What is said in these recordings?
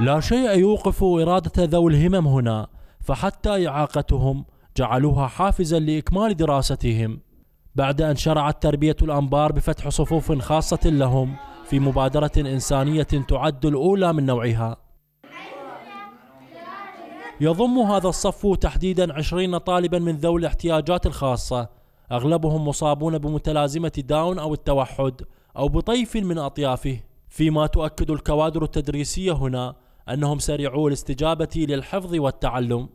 لا شيء يوقف إرادة ذوي الهمم هنا فحتى إعاقتهم جعلوها حافزا لإكمال دراستهم بعد أن شرعت تربية الأنبار بفتح صفوف خاصة لهم في مبادرة إنسانية تعد الأولى من نوعها يضم هذا الصف تحديدا عشرين طالبا من ذوي الاحتياجات الخاصة أغلبهم مصابون بمتلازمة داون أو التوحد أو بطيف من أطيافه فيما تؤكد الكوادر التدريسية هنا أنهم سريعو الاستجابة للحفظ والتعلم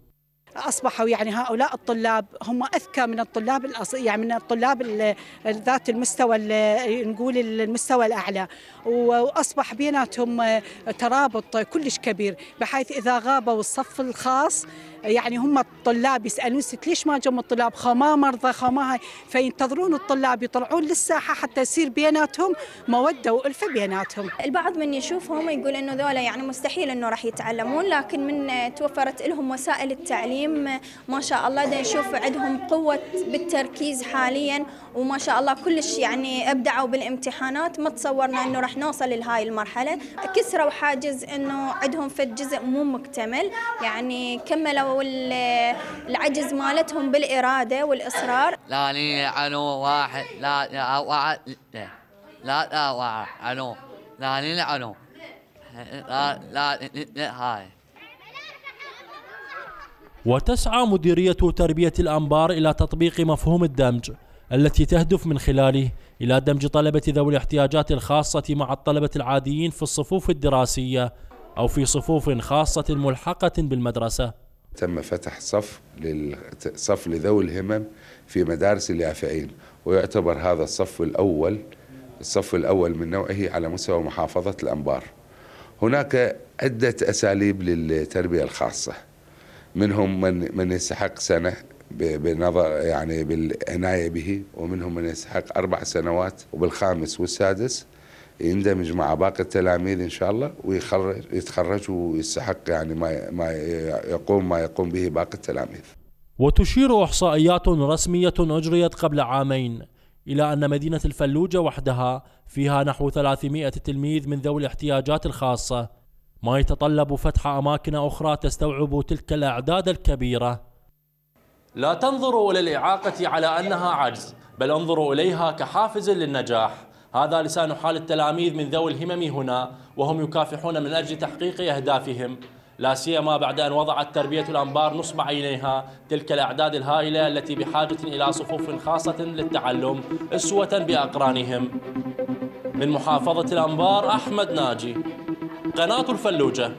اصبحوا يعني هؤلاء الطلاب هم اذكى من الطلاب الأص... يعني من الطلاب ذات المستوى نقول المستوى الاعلى واصبح بيناتهم ترابط كلش كبير بحيث اذا غابوا الصف الخاص يعني هم الطلاب يسالون ست ليش ما جم الطلاب خما مرضى خما هاي فينتظرون الطلاب يطلعون للساحه حتى يصير بيناتهم موده والفه بيناتهم البعض من يشوفهم يقول انه ذولا يعني مستحيل انه راح يتعلمون لكن من توفرت لهم وسائل التعليم يم ما شاء الله دا نشوف عندهم قوة بالتركيز حاليا وما شاء الله كلش يعني ابدعوا بالامتحانات ما تصورنا انه راح نوصل لهاي المرحلة كسروا حاجز انه عندهم فد جزء مو مكتمل يعني كملوا العجز مالتهم بالإرادة والإصرار لا ني واحد لا لا واحد لا لا واحد عنو لا ني لا لا هاي وتسعى مديرية تربية الأنبار إلى تطبيق مفهوم الدمج التي تهدف من خلاله إلى دمج طلبة ذوي الاحتياجات الخاصة مع الطلبة العاديين في الصفوف الدراسية أو في صفوف خاصة ملحقة بالمدرسة تم فتح صف صف لذوي الهمم في مدارس اليافعين ويعتبر هذا الصف الأول الصف الأول من نوعه على مستوى محافظة الأنبار هناك عدة أساليب للتربية الخاصة منهم من من يستحق سنه بنظر يعني بالعنايه به ومنهم من يستحق اربع سنوات وبالخامس والسادس يندمج مع باقي التلاميذ ان شاء الله ويخرج يتخرج ويستحق يعني ما ما يقوم ما يقوم به باقي التلاميذ. وتشير احصائيات رسميه اجريت قبل عامين الى ان مدينه الفلوجه وحدها فيها نحو 300 تلميذ من ذوي الاحتياجات الخاصه ما يتطلب فتح أماكن أخرى تستوعب تلك الأعداد الكبيرة لا تنظروا إلى الإعاقة على أنها عجز بل انظروا إليها كحافز للنجاح هذا لسان حال التلاميذ من ذوي الهمم هنا وهم يكافحون من أجل تحقيق أهدافهم لا سيما بعد أن وضعت تربية الأنبار نصب عينيها تلك الأعداد الهائلة التي بحاجة إلى صفوف خاصة للتعلم أسوة بأقرانهم من محافظة الأنبار أحمد ناجي قناة الفلوجة